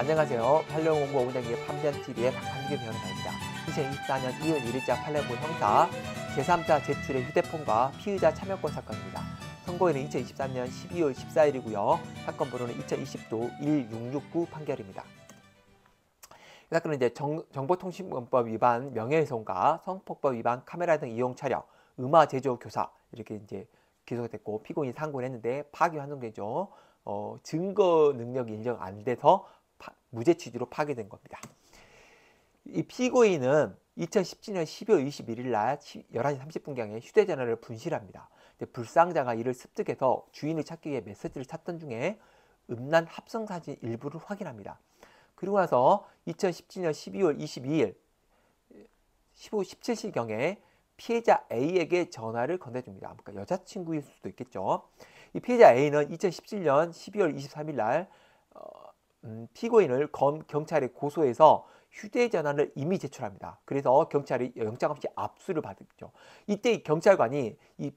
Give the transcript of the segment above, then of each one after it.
안녕하세요. 팔레오공부 오분장기의 팜전TV의 박한규 변호사입니다. 2024년 2월 1일자 팔레오 형사 제3자 제출의 휴대폰과 피의자 참여권 사건입니다. 선고일은 2023년 12월 14일이고요. 사건 번호는 2020도 1669 판결입니다. 이 사건은 이제 정, 정 보통신법 위반, 명예훼손과 성폭법 위반, 카메라 등 이용 촬영, 음화 제조 교사 이렇게 이제 기소됐고 피고인 이 상고를 했는데 파기 환송되죠. 어, 증거 능력이 인정 안 돼서 무죄 취지로 파기된 겁니다. 이 피고인은 2017년 12월 21일 날 11시 30분경에 휴대전화를 분실합니다. 불상자가 이를 습득해서 주인을 찾기 위해 메시지를 찾던 중에 음란 합성사진 일부를 확인합니다. 그리고 나서 2017년 12월 22일 15, 17시경에 피해자 A에게 전화를 건네줍니다. 그러니까 여자친구일 수도 있겠죠. 이 피해자 A는 2017년 12월 23일 날 어, 음, 피고인을 검, 경찰에 고소해서 휴대전화를 이미 제출합니다. 그래서 경찰이 영장 없이 압수를 받죠. 이때 경찰관이 이,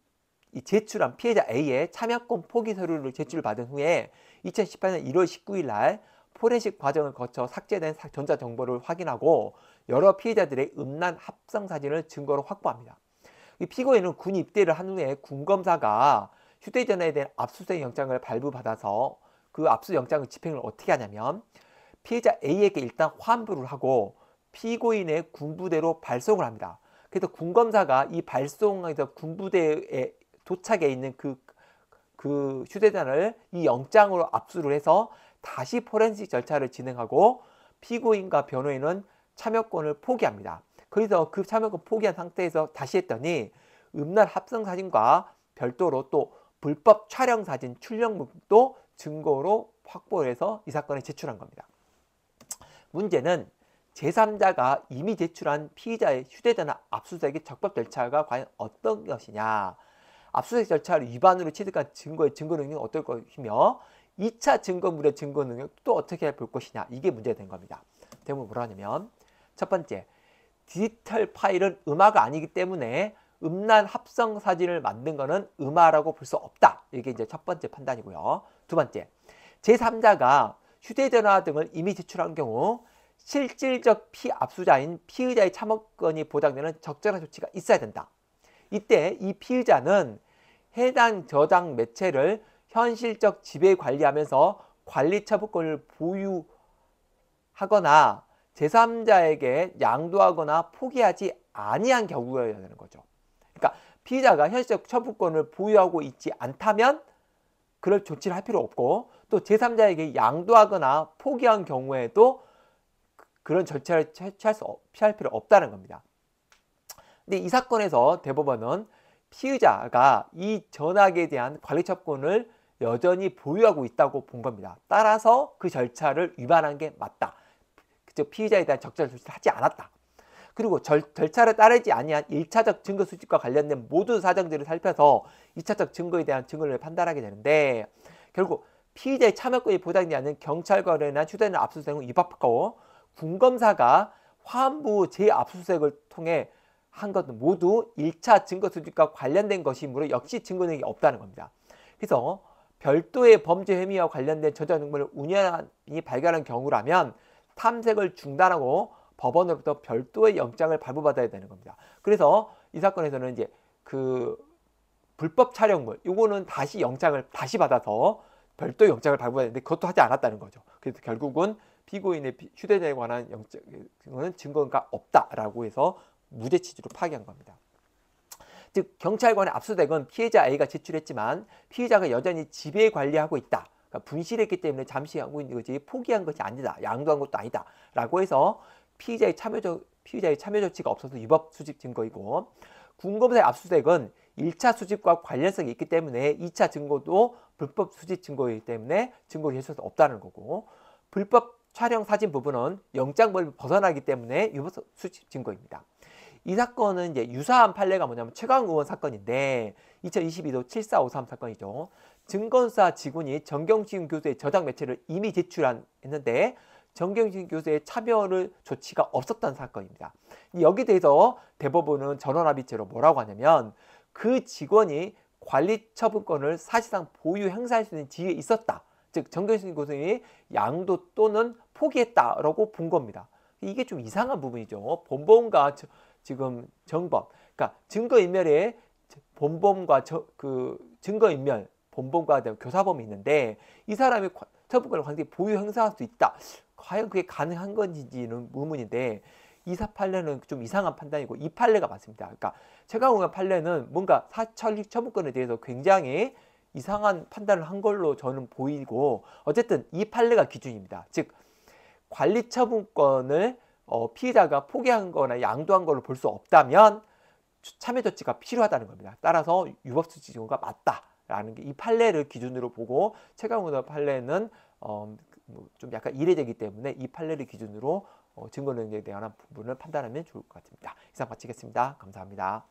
이 제출한 피해자 A의 참여권 포기 서류를 제출받은 후에 2018년 1월 19일 날 포렌식 과정을 거쳐 삭제된 전자 정보를 확인하고 여러 피해자들의 음란 합성 사진을 증거로 확보합니다. 피고인은 군 입대를 한 후에 군 검사가 휴대전화에 대한 압수수색 영장을 발부받아서 그 압수영장의 집행을 어떻게 하냐면 피해자 A에게 일단 환불을 하고 피고인의 군부대로 발송을 합니다. 그래서 군검사가 이 발송에서 군부대에 도착해 있는 그, 그 휴대전화를 이 영장으로 압수를 해서 다시 포렌식 절차를 진행하고 피고인과 변호인은 참여권을 포기합니다. 그래서 그 참여권 포기한 상태에서 다시 했더니 음란 합성사진과 별도로 또 불법 촬영사진 출력물도 증거로 확보해서 이 사건에 제출한 겁니다. 문제는 제3자가 이미 제출한 피의자의 휴대전화 압수수색이 적법될 차가 과연 어떤 것이냐 압수수색 절차를 위반으로 취득한 증거의 증거 능력은 어떨 것이며 2차 증거물의 증거 능력 또 어떻게 볼 것이냐 이게 문제가 된 겁니다. 대부 뭐라 하냐면 첫 번째 디지털 파일은 음화가 아니기 때문에 음란 합성 사진을 만든 거는 음화라고 볼 수 없다. 이게 이제 첫 번째 판단이고요. 두 번째, 제3자가 휴대전화 등을 이미 제출한 경우 실질적 피압수자인 피의자의 참여권이 보장되는 적절한 조치가 있어야 된다. 이때 이 피의자는 해당 저장 매체를 현실적 지배 관리하면서 관리 처분권을 보유하거나 제3자에게 양도하거나 포기하지 아니한 경우여야 되는 거죠. 그러니까 피의자가 현실적 처분권을 보유하고 있지 않다면 그럴 조치를 할 필요 없고 또 제3자에게 양도하거나 포기한 경우에도 그런 절차를 취할 수 피할 필요 없다는 겁니다. 근데 이 사건에서 대법원은 피의자가 이 전학에 대한 관리처분을 여전히 보유하고 있다고 본 겁니다. 따라서 그 절차를 위반한 게 맞다. 즉 피의자에 대한 적절 조치를 하지 않았다. 그리고 절, 절차를 따르지 아니한 1차적 증거 수집과 관련된 모든 사정들을 살펴서 2차적 증거에 대한 증거를 판단하게 되는데 결국 피의자의 참여권이 보장되지 않은 경찰관에 의한 휴대전화 압수수색은 위법하고 군검사가 화환부 재압수수색을 통해 한 것은 모두 1차 증거 수집과 관련된 것이므로 역시 증거력이 없다는 겁니다. 그래서 별도의 범죄 혐의와 관련된 저장 정보를 운영이 발견한 경우라면 탐색을 중단하고 법원으로부터 별도의 영장을 발부받아야 되는 겁니다. 그래서 이 사건에서는 이제 그 불법 촬영물 이거는 다시 영장을 다시 받아서 별도 영장을 발부해야 되는데 그것도 하지 않았다는 거죠. 그래서 결국은 피고인의 휴대전에 관한 영장은 증거가 없다라고 해서 무죄 취지로 파기한 겁니다. 즉 경찰관의 압수색은 피해자 A가 제출했지만 피해자가 여전히 지배 관리하고 있다. 그러니까 분실했기 때문에 잠시 하고 있는 거지 포기한 것이 아니다. 양도한 것도 아니다. 라고 해서 피의자의 참여적 피의자의 참여 조치가 없어서 위법 수집 증거이고 궁금사의 압수수색은 1차 수집과 관련성이 있기 때문에 2차 증거도 불법 수집 증거이기 때문에 증거 개수 없다는 거고 불법 촬영 사진 부분은 영장법을 벗어나기 때문에 위법 수집 증거입니다. 이 사건은 이제 유사한 판례가 뭐냐면 최강 의원 사건인데 2022도 7453 사건이죠. 증권사 직원이 정경심 교수의 저장 매체를 이미 제출한 했는데 정경심 교수의 차별을 조치가 없었던 사건입니다. 여기 대해서 대법원은 전원합의체로 뭐라고 하냐면 그 직원이 관리 처분권을 사실상 보유 행사할 수 있는 지위에 있었다. 즉 정경심 교수님이 양도 또는 포기했다라고 본 겁니다. 이게 좀 이상한 부분이죠. 본범과 저, 지금 정범, 그러니까 증거인멸의 본범과 저, 그 증거인멸, 본범과 교사범이 있는데 이 사람이 처분권을 관계 보유 행사할 수 있다. 과연 그게 가능한 건지는 의문인데 2 4판례는좀 이상한 판단이고 2판례가 맞습니다. 그러니까 최강욱의 판례는 뭔가 사철리 처분권에 대해서 굉장히 이상한 판단을 한 걸로 저는 보이고 어쨌든 이 판례가 기준입니다. 즉 관리 처분권을 어, 피의자가 포기한 거나 양도한 걸로 볼 수 없다면 참여 조치가 필요하다는 겁니다. 따라서 유법수칙 적용과 맞다. 라는 게 이 판례를 기준으로 보고 체감문화 판례는 어, 뭐 좀 약간 이례되기 때문에 이 판례를 기준으로 어, 증거능력에 대한 부분을 판단하면 좋을 것 같습니다. 이상 마치겠습니다. 감사합니다.